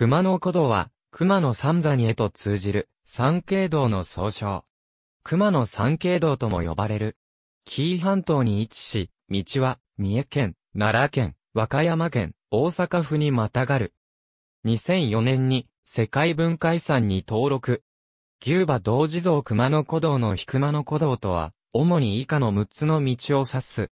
熊野古道は、熊野三座にへと通じる、三景道の総称。熊野三景道とも呼ばれる。紀伊半島に位置し、道は、三重県、奈良県、和歌山県、大阪府にまたがる。2004年に、世界文化遺産に登録。牛馬同時像熊野古道のひ熊野古道とは、主に以下の6つの道を指す。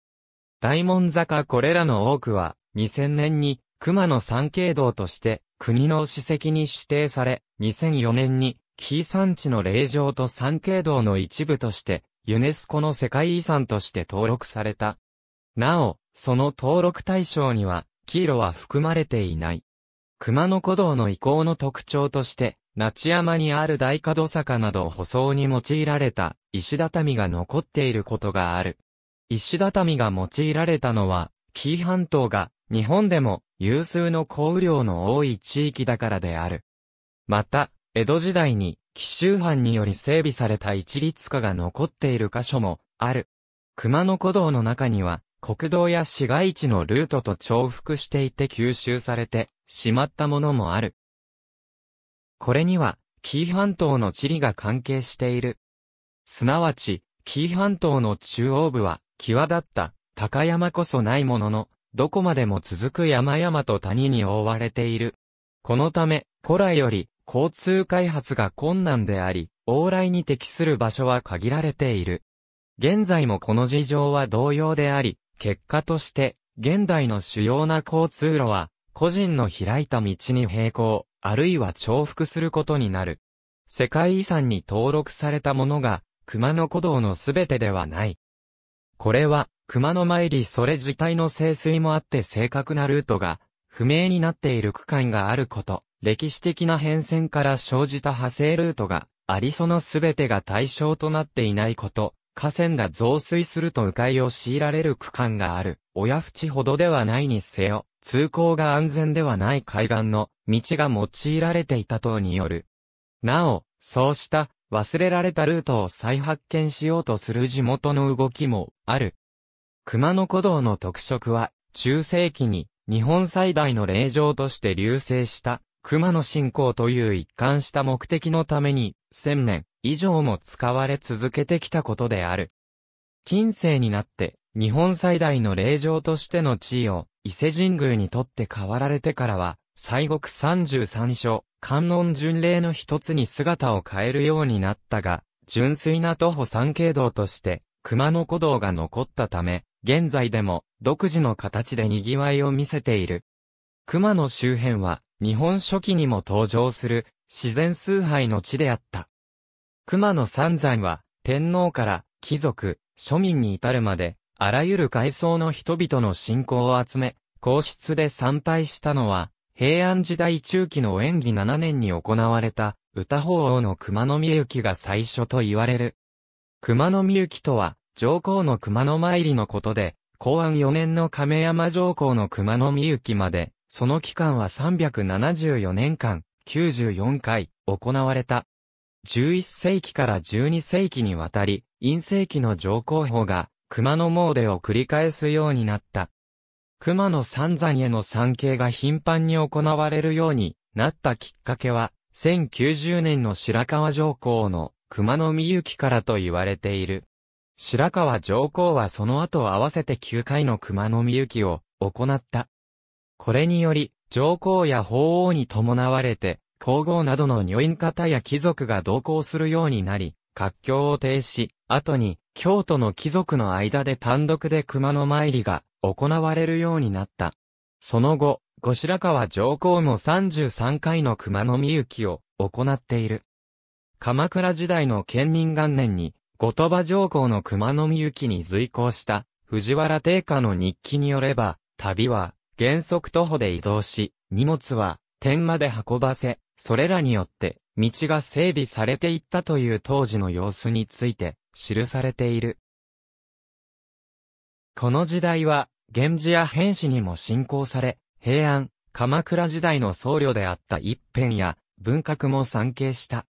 大門坂これらの多くは、2000年に熊野三景道として国の史跡に指定され、2004年に紀伊山地の霊場と三景道の一部としてユネスコの世界遺産として登録された。なお、その登録対象には、黄色は含まれていない。熊野古道の遺構の特徴として、那智山にある大角坂など舗装に用いられた石畳が残っていることがある。石畳が用いられたのは、紀伊半島が日本でも有数の降雨量の多い地域だからである。また、江戸時代に紀州藩により整備された一律化が残っている箇所もある。熊野古道の中には、国道や市街地のルートと重複していて吸収されてしまったものもある。これには、紀伊半島の地理が関係している。すなわち、紀伊半島の中央部は、際立った、高山こそないものの、どこまでも続く山々と谷に覆われている。このため、古来より交通開発が困難であり、往来に適する場所は限られている。現在もこの事情は同様であり、結果として、現代の主要な交通路は、個人の開いた道に並行、あるいは重複することになる。世界遺産に登録されたものが、熊野古道のすべてではない。これは、熊野参りそれ自体の清水もあって正確なルートが不明になっている区間があること、歴史的な変遷から生じた派生ルートがありそのすべてが対象となっていないこと、河川が増水すると迂回を強いられる区間がある、親淵ほどではないにせよ、通行が安全ではない海岸の道が用いられていた等による。なお、そうした忘れられたルートを再発見しようとする地元の動きもある。熊野古道の特色は、中世紀に日本最大の霊場として隆盛した熊野信仰という一貫した目的のために、千年以上も使われ続けてきたことである。近世になって、日本最大の霊場としての地位を伊勢神宮にとって変わられてからは、西国三十三所、観音巡礼の一つに姿を変えるようになったが、純粋な徒歩三景道として、熊野古道が残ったため、現在でも独自の形で賑わいを見せている。熊野周辺は日本初期にも登場する自然崇拝の地であった。熊野三山は天皇から貴族、庶民に至るまであらゆる階層の人々の信仰を集め、皇室で参拝したのは平安時代中期の演技7年に行われた歌法王の熊野みゆきが最初と言われる。熊野みゆきとは、上皇の熊野参りのことで、公安4年の亀山上皇の熊野みゆきまで、その期間は374年間、94回、行われた。11世紀から12世紀にわたり、陰世紀の上皇法が、熊野詣を繰り返すようになった。熊野三山への参詣が頻繁に行われるようになったきっかけは、1090年の白川上皇の熊野みゆきからと言われている。白川上皇はその後合わせて9回の熊のみゆきを行った。これにより、上皇や法皇に伴われて、皇后などの女院方や貴族が同行するようになり、活況を停止、後に、京都の貴族の間で単独で熊の参りが行われるようになった。その後、後白川上皇も33回の熊のみゆきを行っている。鎌倉時代の県人元年に、後鳥羽上皇の熊野美幸に随行した藤原定家の日記によれば、旅は原則徒歩で移動し、荷物は天まで運ばせ、それらによって道が整備されていったという当時の様子について記されている。この時代は、源氏や変氏にも信仰され、平安、鎌倉時代の僧侶であった一辺や、文革も参詣した。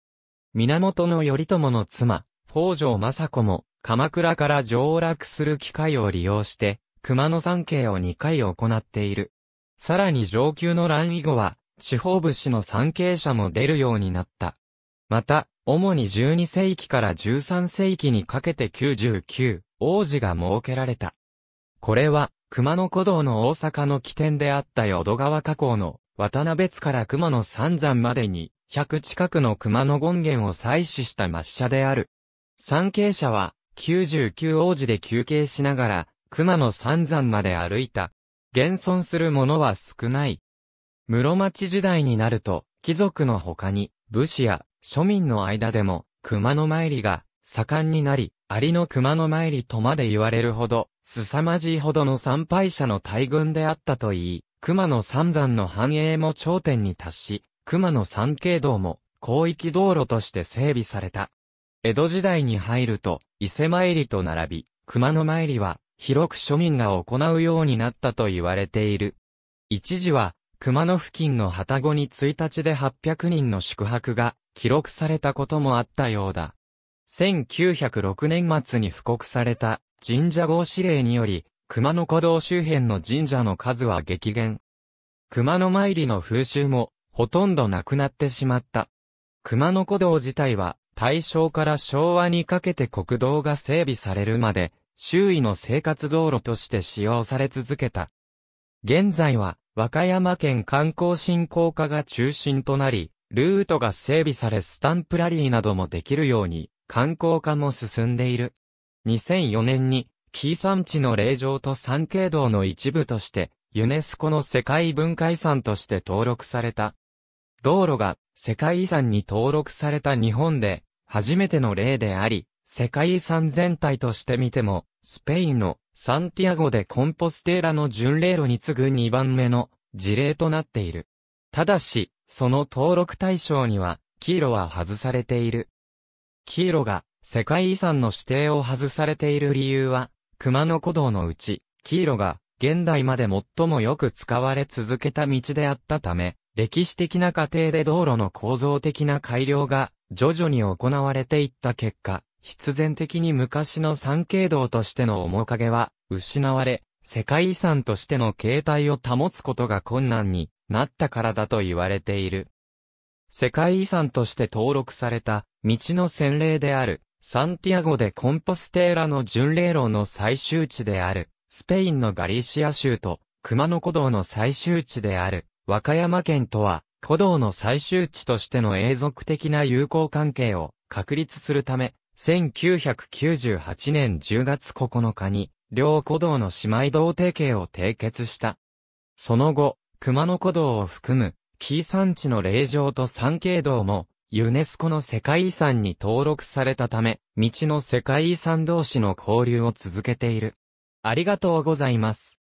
源頼朝の妻、北条政子も、鎌倉から上落する機会を利用して、熊野山系を2回行っている。さらに上級の乱以後は、地方武士の参系者も出るようになった。また、主に12世紀から13世紀にかけて99王子が設けられた。これは、熊野古道の大阪の起点であった淀川河口の渡辺津から熊野三山までに100近くの熊野権現を採取した抹茶である。参詣者は、九十九王子で休憩しながら、熊野三山まで歩いた。現存するものは少ない。室町時代になると、貴族の他に、武士や庶民の間でも、熊野参りが盛んになり、ありの熊野参りとまで言われるほど、凄まじいほどの参拝者の大群であったといい、熊野三山の繁栄も頂点に達し、熊野三景道も広域道路として整備された。江戸時代に入ると、伊勢参りと並び、熊野参りは、広く庶民が行うようになったと言われている。一時は、熊野付近の旗子に1日で800人の宿泊が記録されたこともあったようだ。1906年末に布告された神社合指令により、熊野古道周辺の神社の数は激減。熊野参りの風習もほとんどなくなってしまった。熊野古道自体は大正から昭和にかけて国道が整備されるまで、周囲の生活道路として使用され続けた。現在は、和歌山県観光振興課が中心となり、ルートが整備されスタンプラリーなどもできるように、観光化も進んでいる。2004年に、紀伊山地の霊場と山景道の一部として、ユネスコの世界文化遺産として登録された。道路が世界遺産に登録された日本で初めての例であり、世界遺産全体として見ても、スペインのサンティアゴでコンポステーラの巡礼路に次ぐ2番目の事例となっている。ただし、その登録対象には、黄色は外されている。黄色が世界遺産の指定を外されている理由は、熊野古道のうち、黄色が現代まで最もよく使われ続けた道であったため、歴史的な過程で道路の構造的な改良が徐々に行われていった結果、必然的に昔の三景道としての面影は失われ、世界遺産としての形態を保つことが困難になったからだと言われている。世界遺産として登録された道の洗礼である、サンティアゴでコンポステーラの巡礼路の最終地である、スペインのガリシア州と熊野古道の最終地である、和歌山県とは、古道の最終地としての永続的な友好関係を確立するため、1998年10月9日に、両古道の姉妹道提携を締結した。その後、熊野古道を含む、紀伊山地の霊場と山景道も、ユネスコの世界遺産に登録されたため、道の世界遺産同士の交流を続けている。ありがとうございます。